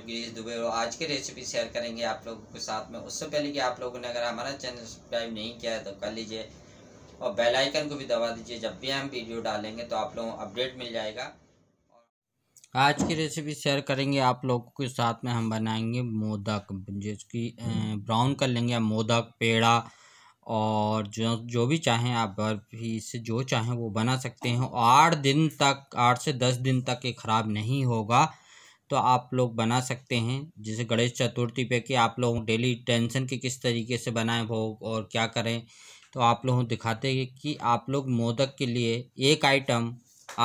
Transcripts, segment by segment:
जो गिरीश दुबे और आज की रेसिपी शेयर करेंगे आप लोगों के साथ में उससे पहले कि आप लोगों ने अगर हमारा चैनल सब्सक्राइब नहीं किया है तो कर लीजिए और बेल आइकन को भी दबा दीजिए जब भी हम वीडियो डालेंगे तो आप लोगों को अपडेट मिल जाएगा आज की रेसिपी शेयर करेंगे आप लोगों के साथ में हम बनाएंगे मोदक जिसकी ब्राउन कर लेंगे मोदक पेड़ा और जो जो भी चाहें आप बर्फी इससे जो चाहें वो बना सकते हैं आठ दिन तक आठ से दस दिन तक ये ख़राब नहीं होगा तो आप लोग बना सकते हैं जैसे गणेश चतुर्थी पे कि आप लोग डेली टेंशन की किस तरीके से बनाएं भोग और क्या करें तो आप लोग दिखाते हैं कि आप लोग मोदक के लिए एक आइटम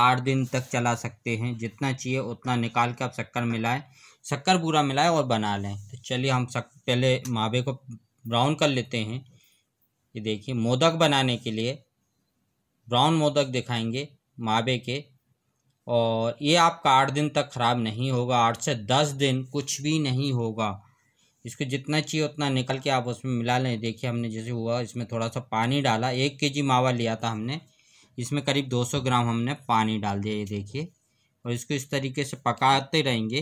आठ दिन तक चला सकते हैं जितना चाहिए उतना निकाल के आप शक्कर मिलाएं शक्कर पूरा मिलाएं और बना लें तो चलिए हम सक, पहले मावे को ब्राउन कर लेते हैं ये देखिए मोदक बनाने के लिए ब्राउन मोदक दिखाएंगे मावे के और ये आपका आठ दिन तक ख़राब नहीं होगा आठ से दस दिन कुछ भी नहीं होगा इसको जितना चाहिए उतना निकल के आप उसमें मिला लें देखिए हमने जैसे हुआ इसमें थोड़ा सा पानी डाला एक के जी मावा लिया था हमने इसमें करीब दो सौ ग्राम हमने पानी डाल दिया ये देखिए और इसको इस तरीके से पकाते रहेंगे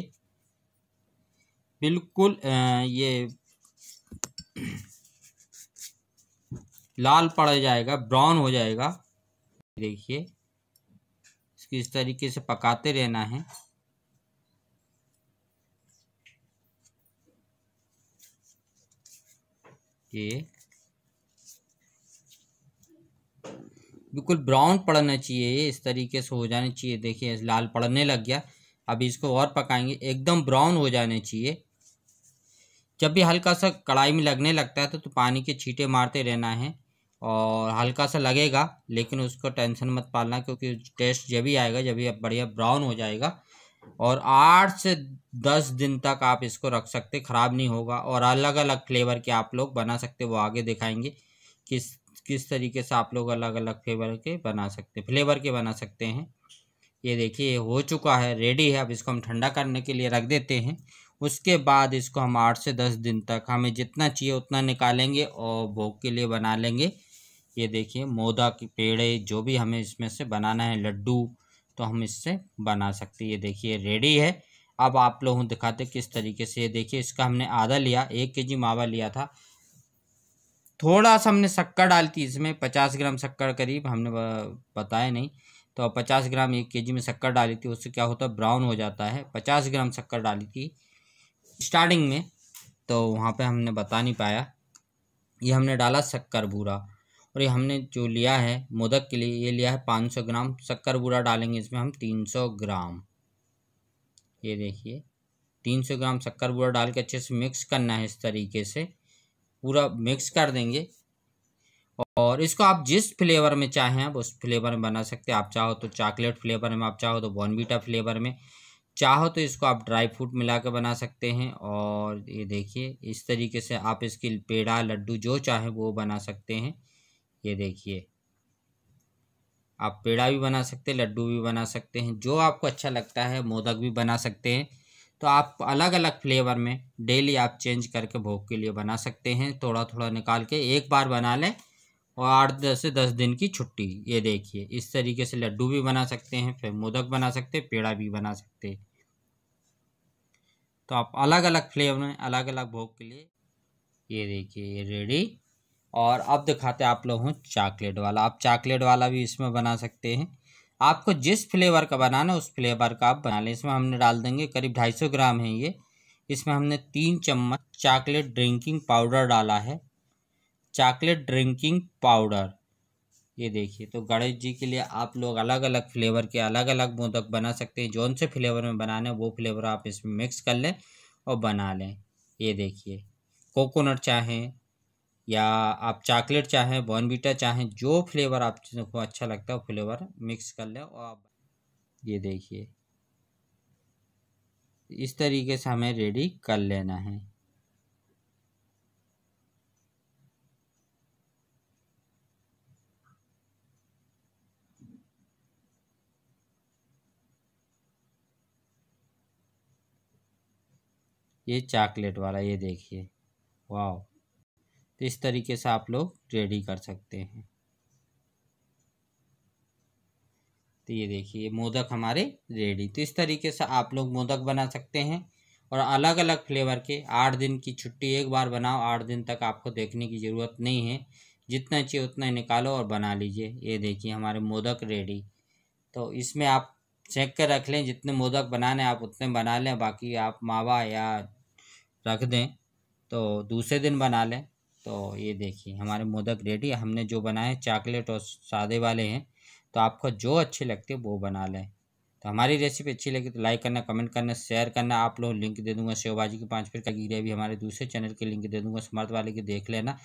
बिल्कुल ये लाल पड़ जाएगा ब्राउन हो जाएगा देखिए इसको इस तरीके से पकाते रहना है ये बिल्कुल ब्राउन पड़ना चाहिए ये इस तरीके से हो जाने चाहिए देखिए लाल पड़ने लग गया अभी इसको और पकाएंगे एकदम ब्राउन हो जाने चाहिए जब भी हल्का सा कढ़ाई में लगने लगता है तो, तो पानी के छींटे मारते रहना है और हल्का सा लगेगा लेकिन उसको टेंशन मत पालना क्योंकि टेस्ट जब भी आएगा जब भी बढ़िया ब्राउन हो जाएगा और आठ से दस दिन तक आप इसको रख सकते ख़राब नहीं होगा और अलग अलग फ्लेवर के आप लोग बना सकते वो आगे दिखाएंगे किस किस तरीके से आप लोग अलग अलग फ्लेवर के बना सकते फ्लेवर के बना सकते हैं ये देखिए हो चुका है रेडी है अब इसको हम ठंडा करने के लिए रख देते हैं उसके बाद इसको हम आठ से दस दिन तक हमें जितना चाहिए उतना निकालेंगे और भोग के लिए बना लेंगे ये देखिए मोदा के पेड़े जो भी हमें इसमें से बनाना है लड्डू तो हम इससे बना सकते ये देखिए रेडी है अब आप लोगों दिखाते किस तरीके से ये देखिए इसका हमने आधा लिया एक के जी मावा लिया था थोड़ा सा हमने शक्कर डाली थी इसमें पचास ग्राम शक्कर करीब हमने बताया नहीं तो पचास ग्राम एक के जी में शक्कर डाली थी उससे क्या होता है ब्राउन हो जाता है पचास ग्राम शक्कर डाली थी स्टार्टिंग में तो वहाँ पे हमने बता नहीं पाया ये हमने डाला शक्कर भूरा और ये हमने जो लिया है मोदक के लिए ये लिया है 500 ग्राम शक्कर बूरा डालेंगे इसमें हम 300 ग्राम ये देखिए 300 ग्राम शक्कर बूरा डाल के अच्छे से मिक्स करना है इस तरीके से पूरा मिक्स कर देंगे और इसको आप जिस फ्लेवर में चाहें आप उस फ्लेवर में बना सकते हैं आप चाहो तो चॉकलेट फ्लेवर में आप चाहो तो बॉर्नबीटा फ्लेवर में चाहो तो इसको आप ड्राई फ्रूट मिला के बना सकते हैं और ये देखिए इस तरीके से आप इसके पेड़ा लड्डू जो चाहें वो बना सकते हैं ये देखिए आप पेड़ा भी बना सकते हैं लड्डू भी बना सकते हैं जो आपको अच्छा लगता है मोदक भी बना सकते हैं तो आप अलग अलग फ्लेवर में डेली आप चेंज करके भोग के लिए बना सकते हैं थोड़ा थोड़ा निकाल के एक बार बना लें और आठ दस से दस दिन की छुट्टी ये देखिए इस तरीके से लड्डू भी बना सकते हैं फिर मोदक बना सकते हैं पेड़ा भी बना सकते हैं तो आप अलग अलग फ्लेवर में अलग अलग भोग के लिए ये देखिए ये रेडी और अब दिखाते हैं आप लोगों चॉकलेट वाला आप चॉकलेट वाला भी इसमें बना सकते हैं आपको जिस फ्लेवर का बनाना उस फ्लेवर का आप बना लें इसमें हमने डाल देंगे करीब ढाई सौ ग्राम है ये इसमें हमने तीन चम्मच चॉकलेट ड्रिंकिंग पाउडर डाला है चॉकलेट ड्रिंकिंग पाउडर ये देखिए तो गणेश जी के लिए आप लोग अलग अलग फ्लेवर के अलग अलग मोदक बना सकते हैं जौन से फ्लेवर में बनाने वो फ्लेवर आप इसमें मिक्स कर लें और बना लें ये देखिए कोकोनट चाहें या आप चॉकलेट चाहें बॉर्नविटा चाहें जो फ्लेवर आपको अच्छा लगता है फ्लेवर मिक्स कर लें और आप ये देखिए इस तरीके से हमें रेडी कर लेना है ये चॉकलेट वाला ये देखिए वाह तो इस तरीके से आप लोग रेडी कर सकते हैं तो ये देखिए मोदक हमारे रेडी तो इस तरीके से आप लोग मोदक बना सकते हैं और अलग अलग फ्लेवर के आठ दिन की छुट्टी एक बार बनाओ आठ दिन तक आपको देखने की ज़रूरत नहीं है जितना चाहिए उतना ही निकालो और बना लीजिए ये देखिए हमारे मोदक रेडी तो इसमें आप चेक कर रख लें जितने मोदक बनाने आप उतने बना लें बाकी आप मावा या रख दें तो दूसरे दिन बना लें तो ये देखिए हमारे मोदक रेडी हमने जो बनाए चॉकलेट और सादे वाले हैं तो आपको जो अच्छे लगते वो बना लें तो हमारी रेसिपी अच्छी लगी तो लाइक करना कमेंट करना शेयर करना आप लोग लिंक दे दूंगा सेव भाजी के पाँच का गिर भी हमारे दूसरे चैनल के लिंक दे दूंगा स्मार्ट वाले के देख लेना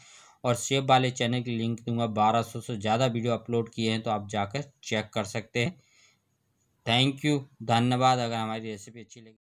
और सेब वाले चैनल की लिंक दूंगा बारह सौ से ज़्यादा वीडियो अपलोड किए हैं तो आप जाकर चेक कर सकते हैं थैंक यू धन्यवाद अगर हमारी रेसिपी अच्छी लगी